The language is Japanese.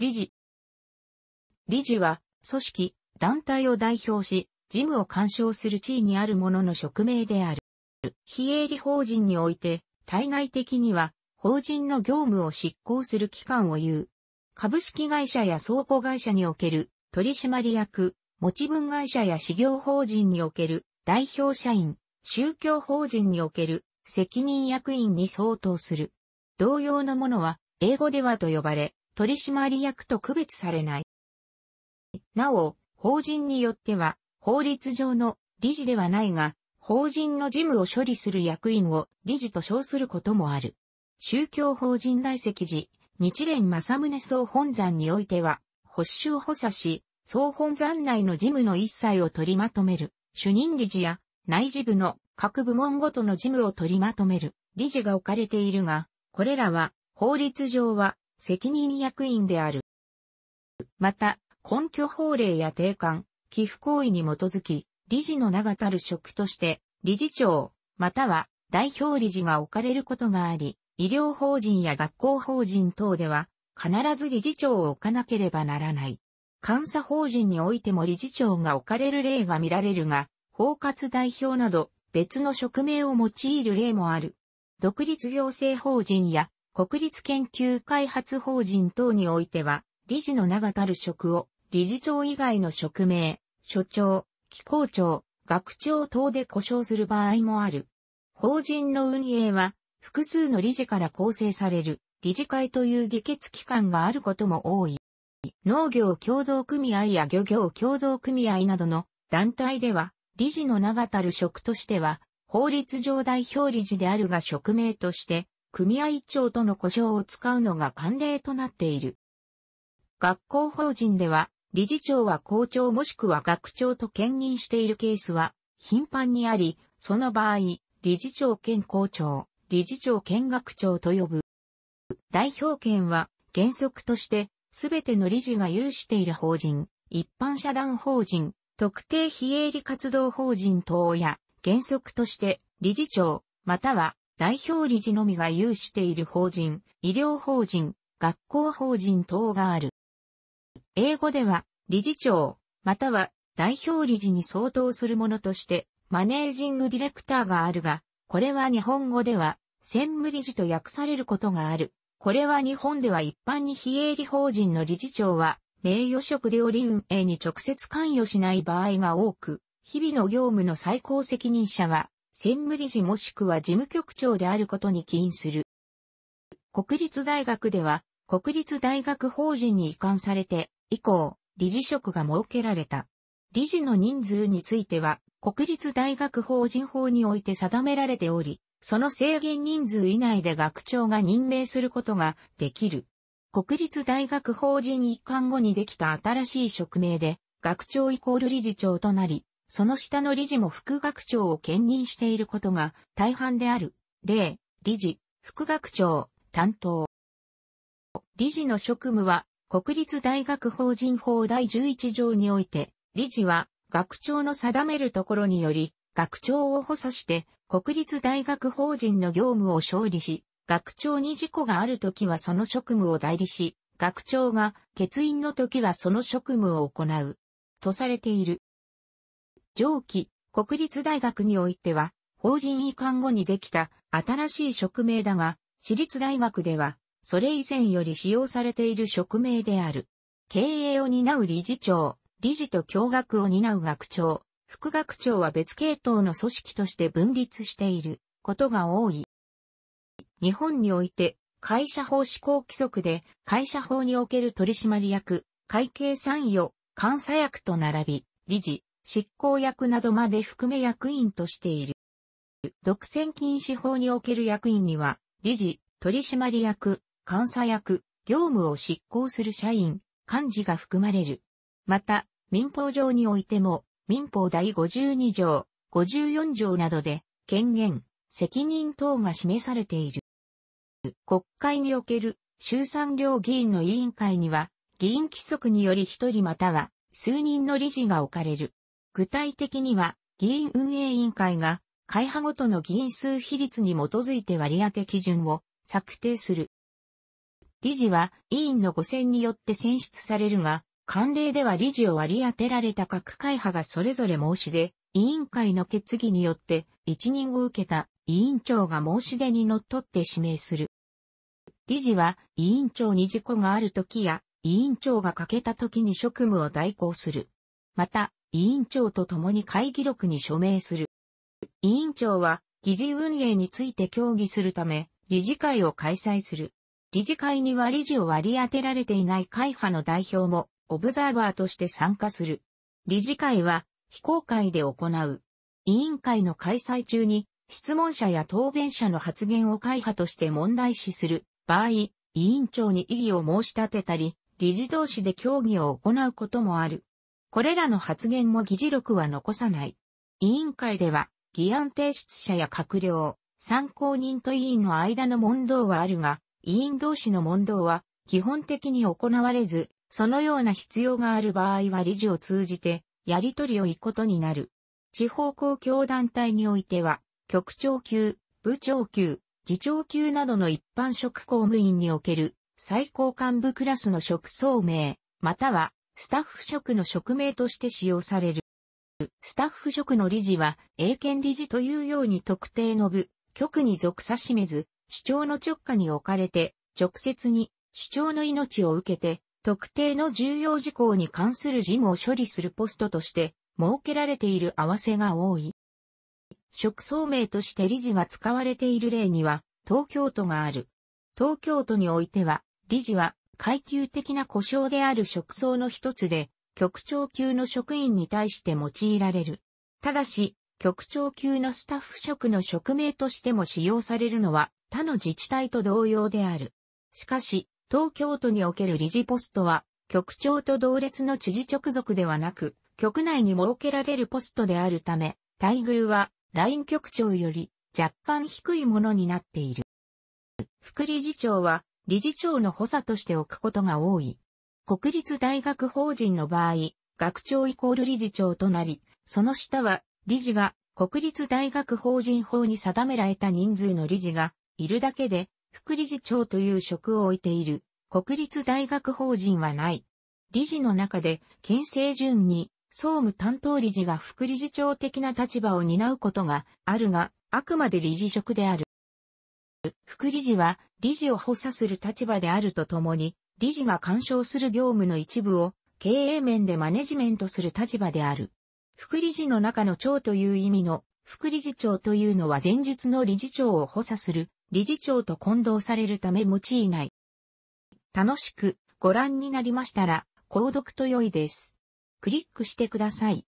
理事。理事は、組織、団体を代表し、事務を干渉する地位にある者の職名である。非営利法人において、対外的には、法人の業務を執行する機関を言う。株式会社や倉庫会社における取締役、持ち分会社や事業法人における代表社員、宗教法人における責任役員に相当する。同様のものは英語ではと呼ばれ、取締役と区別されない。なお、法人によっては、法律上の理事ではないが、法人の事務を処理する役員を理事と称することもある。宗教法人大石寺、日蓮正宗総本山においては、保守補佐し、総本山内の事務の一切を取りまとめる、主任理事や内事部の各部門ごとの事務を取りまとめる、理事が置かれているが、これらは法律上は責任役員である。また、根拠法令や定款、寄付行為に基づき、理事の名がたる職として、理事長、または代表理事が置かれることがあり、医療法人や学校法人等では、必ず理事長を置かなければならない。監査法人においても理事長が置かれる例が見られるが、包括代表など別の職名を用いる例もある。独立行政法人や国立研究開発法人等においては、理事の長たる職を、理事長以外の職名、所長、機構長、学長等で故障する場合もある。法人の運営は、複数の理事から構成される、理事会という議決機関があることも多い。農業協同組合や漁業協同組合などの団体では、理事の長たる職としては、法律上代表理事であるが職名として、組合長との呼称を使うのが慣例となっている。学校法人では、理事長は校長もしくは学長と兼任しているケースは頻繁にあり、その場合、理事長兼校長、理事長兼学長と呼ぶ。代表権は原則として、すべての理事が有している法人、一般社団法人、特定非営利活動法人等や、原則として、理事長、または代表理事のみが有している法人、医療法人、学校法人等がある。英語では、理事長、または代表理事に相当するものとして、マネージングディレクターがあるが、これは日本語では、専務理事と訳されることがある。これは日本では一般に非営利法人の理事長は、名誉職でり運営に直接関与しない場合が多く、日々の業務の最高責任者は、専務理事もしくは事務局長であることに起因する。国立大学では、国立大学法人に移管されて、以降、理事職が設けられた。理事の人数については、国立大学法人法において定められており、その制限人数以内で学長が任命することができる。国立大学法人一貫後にできた新しい職名で、学長イコール理事長となり、その下の理事も副学長を兼任していることが大半である。例、理事、副学長、担当。理事の職務は、国立大学法人法第11条において、理事は学長の定めるところにより、学長を補佐して、国立大学法人の業務を勝利し、学長に事故があるときはその職務を代理し、学長が欠員のときはその職務を行う。とされている。上記、国立大学においては、法人移管後にできた新しい職名だが、私立大学では、それ以前より使用されている職名である。経営を担う理事長、理事と教学を担う学長、副学長は別系統の組織として分立していることが多い。日本において、会社法施行規則で、会社法における取締役、会計参与、監査役と並び、理事、執行役などまで含め役員としている。独占禁止法における役員には、理事、取締役、監査役、業務を執行する社員、幹事が含まれる。また、民法上においても、民法第52条、54条などで、権限、責任等が示されている。国会における衆参両議員の委員会には、議員規則により一人または数人の理事が置かれる。具体的には、議員運営委員会が、会派ごとの議員数比率に基づいて割当基準を策定する。理事は委員の5選によって選出されるが、慣例では理事を割り当てられた各会派がそれぞれ申し出、委員会の決議によって一任を受けた委員長が申し出にのっとって指名する。理事は委員長に事故がある時や委員長が欠けた時に職務を代行する。また、委員長と共に会議録に署名する。委員長は、議事運営について協議するため、理事会を開催する。理事会には理事を割り当てられていない会派の代表も、オブザーバーとして参加する。理事会は、非公開で行う。委員会の開催中に、質問者や答弁者の発言を会派として問題視する場合、委員長に異議を申し立てたり、理事同士で協議を行うこともある。これらの発言も議事録は残さない。委員会では、議案提出者や閣僚、参考人と委員の間の問答はあるが、委員同士の問答は基本的に行われず、そのような必要がある場合は理事を通じて、やり取りを行くことになる。地方公共団体においては、局長級、部長級、次長級などの一般職公務員における最高幹部クラスの職総名、またはスタッフ職の職名として使用される。スタッフ職の理事は、英検理事というように特定の部、局に属さしめず、主張の直下に置かれて、直接に主張の命を受けて、特定の重要事項に関する事務を処理するポストとして、設けられている合わせが多い。職総名として理事が使われている例には、東京都がある。東京都においては、理事は、階級的な故障である職層の一つで、局長級の職員に対して用いられる。ただし、局長級のスタッフ職の職名としても使用されるのは他の自治体と同様である。しかし、東京都における理事ポストは、局長と同列の知事直属ではなく、局内に設けられるポストであるため、待遇は、ライン局長より若干低いものになっている。副理事長は、理事長の補佐として置くことが多い。国立大学法人の場合、学長イコール理事長となり、その下は、理事が国立大学法人法に定められた人数の理事がいるだけで、副理事長という職を置いている国立大学法人はない。理事の中で、県政順に総務担当理事が副理事長的な立場を担うことがあるが、あくまで理事職である。副理事は、理事を補佐する立場であるとともに、理事が干渉する業務の一部を、経営面でマネジメントする立場である。副理事の中の長という意味の、副理事長というのは前日の理事長を補佐する、理事長と混同されるため用いない。楽しくご覧になりましたら、購読と良いです。クリックしてください。